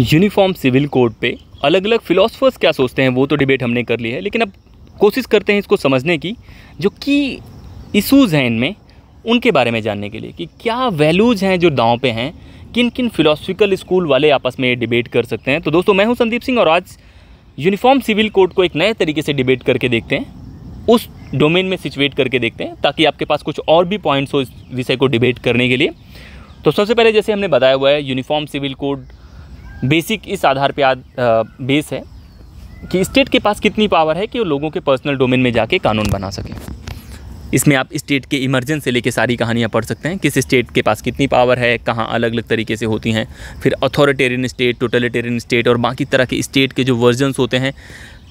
uniform civil code पे अलग अलग फ़िलासफ़र्स क्या सोचते हैं वो तो डिबेट हमने कर ली है लेकिन अब कोशिश करते हैं इसको समझने की जो की इशूज़ हैं इनमें उनके बारे में जानने के लिए कि क्या वैल्यूज़ हैं जो दाँव पे हैं किन किन फिलोसफिकल स्कूल वाले आपस में डिबेट कर सकते हैं तो दोस्तों मैं हूं संदीप सिंह और आज यूनिफॉर्म सिविल कोड को एक नए तरीके से डिबेट करके देखते हैं उस डोमेन में सिचुएट करके देखते हैं ताकि आपके पास कुछ और भी पॉइंट्स हो इस विषय को डिबेट करने के लिए तो सबसे पहले जैसे हमने बताया हुआ है यूनिफॉर्म सिविल कोड बेसिक इस आधार पर आद, बेस है कि स्टेट के पास कितनी पावर है कि वो लोगों के पर्सनल डोमेन में जाके कानून बना सकें इसमें आप स्टेट के इमरजेंस से लेके सारी कहानियाँ पढ़ सकते हैं किस स्टेट के पास कितनी पावर है कहाँ अलग अलग तरीके से होती हैं फिर अथॉरिटेरियन स्टेट टोटलिटेरियन स्टेट और बाकी तरह के स्टेट के जो वर्जन्स होते हैं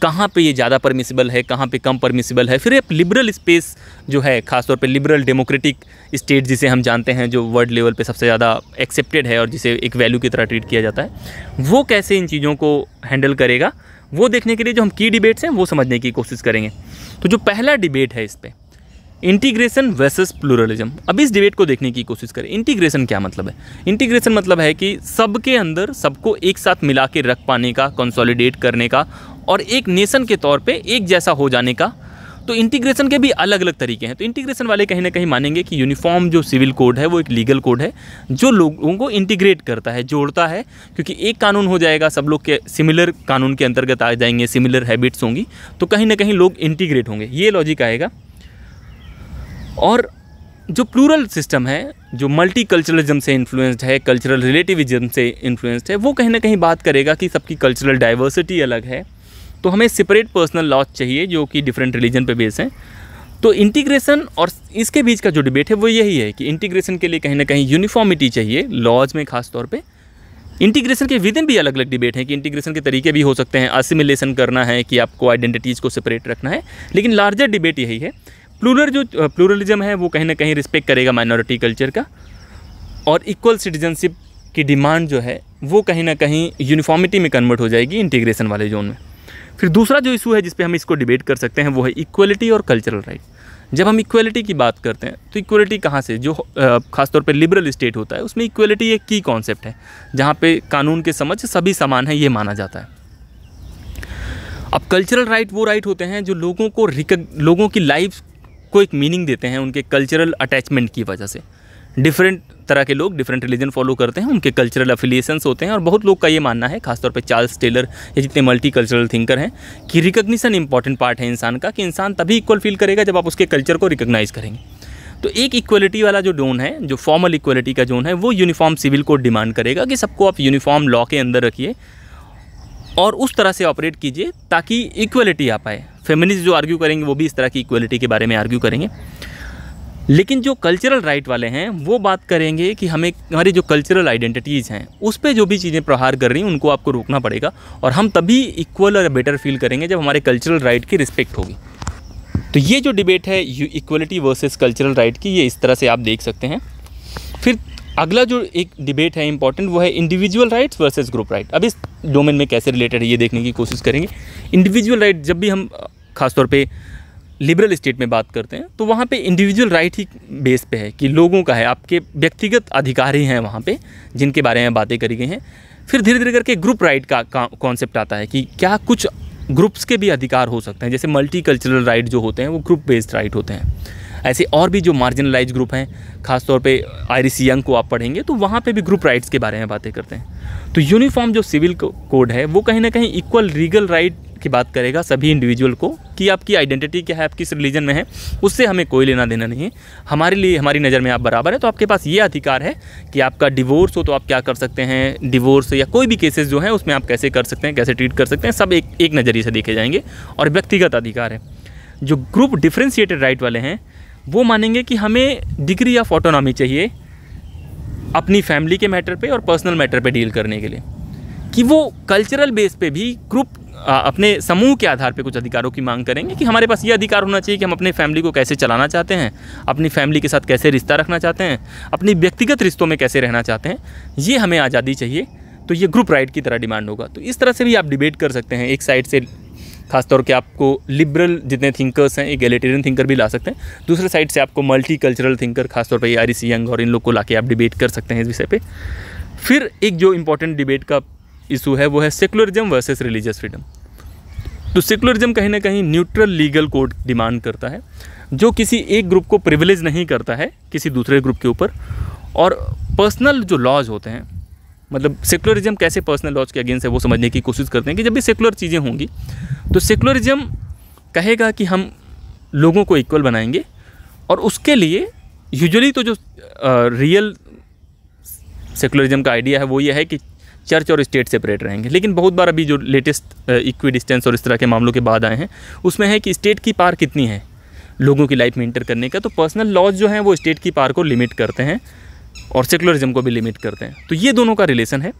कहाँ पे ये ज़्यादा परमिसिबल है कहाँ पे कम परमिसिबल है फिर एक लिबरल स्पेस जो है खासतौर पे लिबरल डेमोक्रेटिक स्टेट जिसे हम जानते हैं जो वर्ल्ड लेवल पे सबसे ज़्यादा एक्सेप्टेड है और जिसे एक वैल्यू की तरह ट्रीट किया जाता है वो कैसे इन चीज़ों को हैंडल करेगा वो देखने के लिए जो हम की डिबेट्स हैं वो समझने की कोशिश करेंगे तो जो पहला डिबेट है इस पर इंटीग्रेशन वर्सेस प्लूरलिज्म अब इस डिबेट को देखने की कोशिश करें इंटीग्रेशन क्या मतलब है इंटीग्रेशन मतलब है कि सबके अंदर सबको एक साथ मिला के रख पाने का कंसोलिडेट करने का और एक नेशन के तौर पे एक जैसा हो जाने का तो इंटीग्रेशन के भी अलग अलग तरीके हैं तो इंटीग्रेशन वाले कहीं ना कहीं मानेंगे कि यूनिफॉर्म जो सिविल कोड है वो एक लीगल कोड है जो लोगों को इंटीग्रेट करता है जोड़ता है क्योंकि एक कानून हो जाएगा सब लोग के सिमिलर कानून के अंतर्गत आ जाएंगे सिमिलर हैबिट्स होंगी तो कहीं ना कहीं लोग इंटीग्रेट होंगे ये लॉजिक आएगा और जो प्लूरल सिस्टम है जो मल्टी कल्चरलिज्म से इन्फ्लुएंस्ड है कल्चरल रिलेटिविज्म से इन्फ्लुएंस्ड है वो कहीं ना कहीं बात करेगा कि सबकी कल्चरल डाइवर्सिटी अलग है तो हमें सेपरेट पर्सनल लॉज चाहिए जो कि डिफरेंट रिलीजन पर बेस हैं तो इंटीग्रेशन और इसके बीच का जो डिबेट है वो यही है कि इंटीग्रेशन के लिए कहीं ना कहीं यूनिफॉर्मिटी चाहिए लॉज में खास तौर पे इंटीग्रेशन के विदिन भी अलग अलग डिबेट हैं कि इंटीग्रेशन के तरीके भी हो सकते हैं असिमिलेशन करना है कि आपको आइडेंटिटीज़ को सेपरेट रखना है लेकिन लार्जर डिबेट यही है प्लूरल जो प्लूरलिज्म है वो कहीं ना कहीं रिस्पेक्ट करेगा माइनॉरिटी कल्चर का और इक्वल सिटीजनशिप की डिमांड जो है वो कहीं ना कहीं यूनिफॉर्मिटी में कन्वर्ट हो जाएगी इंटीग्रेशन वाले जोन में फिर दूसरा जो इशू है जिस हम इसको डिबेट कर सकते हैं वो है इक्वलिटी और कल्चरल राइट जब हम इक्वलिटी की बात करते हैं तो इक्वलिटी कहाँ से जो खासतौर पर लिबरल स्टेट होता है उसमें इक्वलिटी एक की कॉन्सेप्ट है जहाँ पे कानून के समझ सभी समान है ये माना जाता है अब कल्चरल राइट वो राइट होते हैं जो लोगों को लोगों की लाइफ को एक मीनिंग देते हैं उनके कल्चरल अटैचमेंट की वजह से डिफरेंट तरह के लोग डिफरेंट रिलीजन फॉलो करते हैं उनके कल्चरल अफिलियशंस होते हैं और बहुत लोग का ये मानना है खासतौर पर चार्ल्स टेलर या जितने मल्टी कल्चरल थिंकर हैं कि रिकग्निशन इंपॉर्टेंट पार्ट है इंसान का कि इंसान तभी इक्वल फील करेगा जब आप उसके कल्चर को रिकग्नाइज़ करेंगे तो एक इक्वलिटी वाला जो जोन है जो फॉर्मल इक्वलिटी का जोन है वो यूनिफॉर्म सिविल कोड डिमांड करेगा कि सबको आप यूनिफॉर्म लॉ के अंदर रखिए और उस तरह से ऑपरेट कीजिए ताकि इक्वलिटी आ पाए फेमिनिस्ट जो आर्ग्यू करेंगे वो भी इस तरह की इक्वलिटी के बारे में आर्ग्यू करेंगे लेकिन जो कल्चरल राइट वाले हैं वो बात करेंगे कि हमें हमारी जो कल्चरल आइडेंटिटीज़ हैं उस पर जो भी चीज़ें प्रहार कर रही हैं उनको आपको रोकना पड़ेगा और हम तभी इक्वल और बेटर फील करेंगे जब हमारे कल्चरल राइट की रिस्पेक्ट होगी तो ये जो डिबेट है यू इक्वलिटी वर्सेस कल्चरल राइट की ये इस तरह से आप देख सकते हैं फिर अगला जो एक डिबेट है इंपॉर्टेंट वो है individual rights versus group right अब इस डोमेन में कैसे रिलेटेड है ये देखने की कोशिश करेंगे इंडिविजुअल राइट जब भी हम खासतौर पर लिबरल स्टेट में बात करते हैं तो वहाँ पे इंडिविजुअल राइट ही बेस पे है कि लोगों का है आपके व्यक्तिगत अधिकार ही हैं वहाँ पे जिनके बारे में बातें करी गई हैं फिर धीरे धीरे करके ग्रुप राइट का कॉन्सेप्ट आता है कि क्या कुछ ग्रुप्स के भी अधिकार हो सकते हैं जैसे मल्टी कल्चरल राइट जो होते हैं वो ग्रुप बेस्ड राइट होते हैं ऐसे और भी जो मार्जिनलाइज ग्रुप हैं खासतौर पे आयरिस यंग को आप पढ़ेंगे तो वहाँ पे भी ग्रुप राइट्स के बारे में बातें करते हैं तो यूनिफॉर्म जो सिविल कोड है वो कहीं ना कहीं इक्वल लीगल राइट की बात करेगा सभी इंडिविजुअल को कि आपकी आइडेंटिटी क्या है आप किस रिलीजन में है उससे हमें कोई लेना देना नहीं है हमारे लिए हमारी नज़र में आप बराबर है तो आपके पास ये अधिकार है कि आपका डिवोर्स हो तो आप क्या कर सकते हैं डिवोर्स या कोई भी केसेस जो हैं उसमें आप कैसे कर सकते हैं कैसे ट्रीट कर सकते हैं सब एक एक नज़रिए से देखे जाएंगे और व्यक्तिगत अधिकार है जो ग्रुप डिफ्रेंशिएटेड राइट वाले हैं वो मानेंगे कि हमें डिग्री ऑफ ऑटोनॉमी चाहिए अपनी फैमिली के मैटर पे और पर्सनल मैटर पे डील करने के लिए कि वो कल्चरल बेस पे भी ग्रुप अपने समूह के आधार पर कुछ अधिकारों की मांग करेंगे कि हमारे पास ये अधिकार होना चाहिए कि हम अपने फैमिली को कैसे चलाना चाहते हैं अपनी फैमिली के साथ कैसे रिश्ता रखना चाहते हैं अपनी व्यक्तिगत रिश्तों में कैसे रहना चाहते हैं ये हमें आज़ादी चाहिए तो ये ग्रुप राइट की तरह डिमांड होगा तो इस तरह से भी आप डिबेट कर सकते हैं एक साइड से खासतौर के आपको लिबरल जितने थिंकर्स हैं एक गैलेटेरियन थिंकर भी ला सकते हैं दूसरे साइड से आपको मल्टी कल्चरल थिंकर खासतौर पर आर यंग और इन लोग को ला आप डिबेट कर सकते हैं इस विषय पर फिर एक जो इंपॉर्टेंट डिबेट का इशू है वो है सेकुलरिज्म वर्सेस रिलीजियस फ्रीडम तो सेकुलरिज्म कहीं ना कहीं न्यूट्रल लीगल कोड डिमांड करता है जो किसी एक ग्रुप को प्रिविलेज नहीं करता है किसी दूसरे ग्रुप के ऊपर और पर्सनल जो लॉज होते हैं मतलब सेकुलरिज्म कैसे पर्सनल लॉज के अगेंस्ट है वो समझने की कोशिश करते हैं कि जब भी सेकुलर चीज़ें होंगी तो सेकुलरिज्म कहेगा कि हम लोगों को इक्वल बनाएंगे और उसके लिए यूजुअली तो जो रियल सेकुलरिज्म का आइडिया है वो ये है कि चर्च और स्टेट सेपरेट रहेंगे लेकिन बहुत बार अभी जो लेटेस्ट इक्वी डिस्टेंस और इस तरह के मामलों के बाद आए हैं उसमें है कि स्टेट की पार कितनी है लोगों की लाइफ में इंटर करने का तो पर्सनल लॉज जो हैं वो स्टेट की पार को लिमिट करते हैं और सेकुलरिज्म को भी लिमिट करते हैं तो ये दोनों का रिलेशन है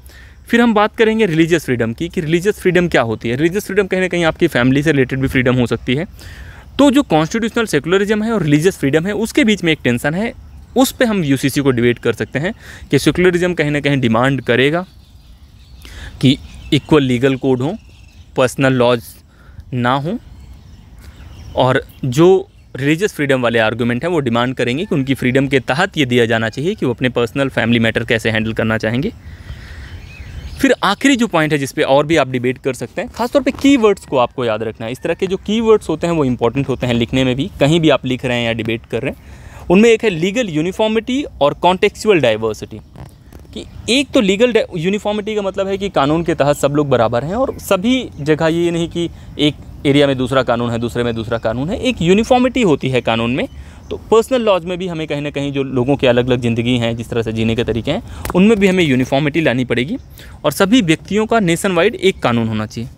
फिर हम बात करेंगे रिलीजियस फ्रीडम की कि रिलीजियस फ्रीडम क्या होती है रिलीजियस फ्रीडम कहीं ना कहीं आपकी फैमिली से रिलेटेड भी फ्रीडम हो सकती है तो जो कॉन्स्टिट्यूशनल सेकुलरिज्म है और रिलीजियस फ्रीडम है उसके बीच में एक टेंशन है उस पर हम यू को डिबेट कर सकते हैं कि सेकुलरिज्म कहीं ना कहीं डिमांड करेगा कि इक्वल लीगल कोड हो पर्सनल लॉज ना हो और जो रिलीजियस फ्रीडम वाले आर्गूमेंट हैं वो डिमांड करेंगे कि उनकी फ्रीडम के तहत ये दिया जाना चाहिए कि वो अपने पर्सनल फैमिली मैटर कैसे हैंडल करना चाहेंगे फिर आखिरी जो पॉइंट है जिसपे और भी आप डिबेट कर सकते हैं खासतौर पे कीवर्ड्स को आपको याद रखना है इस तरह के जो कीवर्ड्स होते हैं वो इंपॉर्टेंट होते हैं लिखने में भी कहीं भी आप लिख रहे हैं या डिबेट कर रहे हैं उनमें एक है लीगल यूनिफॉर्मिटी और कॉन्टेक्चुअल डाइवर्सिटी कि एक तो लीगल यूनिफॉर्मिटी का मतलब है कि कानून के तहत सब लोग बराबर हैं और सभी जगह ये नहीं कि एक एरिया में दूसरा कानून है दूसरे में दूसरा कानून है एक यूनिफॉर्मिटी होती है कानून में तो पर्सनल लॉज में भी हमें कहीं ना कहीं जो लोगों के अलग अलग ज़िंदगी हैं जिस तरह से जीने के तरीके हैं उनमें भी हमें यूनिफॉर्मिटी लानी पड़ेगी और सभी व्यक्तियों का नेशन वाइड एक कानून होना चाहिए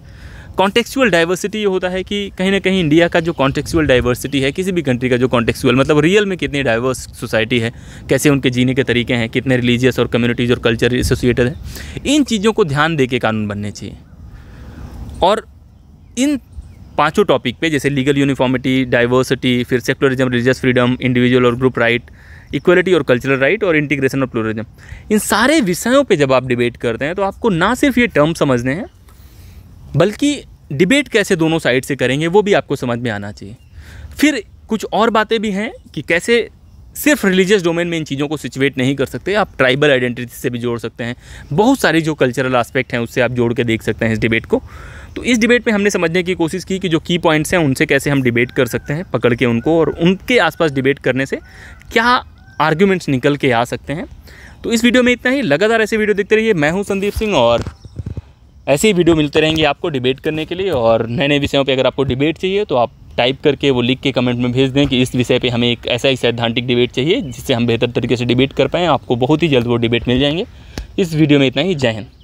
कॉन्टेक्चुअल डाइवर्सिटी ये होता है कि कहीं ना कहीं इंडिया का जो कॉन्टेक्चुअल डाइवर्सिटी है किसी भी कंट्री का जो कॉन्टेक्चुअल मतलब रियल में कितनी डाइवर्स सोसाइटी है कैसे उनके जीने के तरीके हैं कितने रिलीजियस और कम्युनिटीज़ और कल्चर एसोसिएटेड है इन चीज़ों को ध्यान दे के कानून बनने चाहिए और इन पाँचों टॉपिक पे जैसे लीगल यूनिफॉर्मिटी डाइवर्सिटी फिर सेक्युलरिज्म रिलीजियस फ्रीडम इंडिविजुअल और ग्रुप राइट इक्वलिटी और कल्चरल राइट और इंटीग्रेशन और प्लोरिज्म इन सारे विषयों पे जब आप डिबेट करते हैं तो आपको ना सिर्फ ये टर्म समझने हैं बल्कि डिबेट कैसे दोनों साइड से करेंगे वो भी आपको समझ में आना चाहिए फिर कुछ और बातें भी हैं कि कैसे सिर्फ रिलीजियस डोमेन में इन चीज़ों को सिचुएट नहीं कर सकते आप ट्राइबल आइडेंटिटी से भी जोड़ सकते हैं बहुत सारी जो कल्चरल आस्पेक्ट हैं उससे आप जोड़ के देख सकते हैं इस डिबेट को तो इस डिबेट में हमने समझने की कोशिश की कि जो की पॉइंट्स हैं उनसे कैसे हम डिबेट कर सकते हैं पकड़ के उनको और उनके आसपास डिबेट करने से क्या आर्ग्यूमेंट्स निकल के आ सकते हैं तो इस वीडियो में इतना ही लगातार ऐसे वीडियो देखते रहिए मैं हूँ संदीप सिंह और ऐसे ही वीडियो मिलते रहेंगे आपको डिबेट करने के लिए और नए नए विषयों पर अगर आपको डिबेट चाहिए तो आप टाइप करके वो लिख के कमेंट में भेज दें कि इस विषय पे हमें एक ऐसा ही सैद्धांतिक डिबेट चाहिए जिससे हम बेहतर तरीके से डिबेट कर पाएँ आपको बहुत ही जल्द वो डिबेट मिल जाएंगे इस वीडियो में इतना ही जय हिंद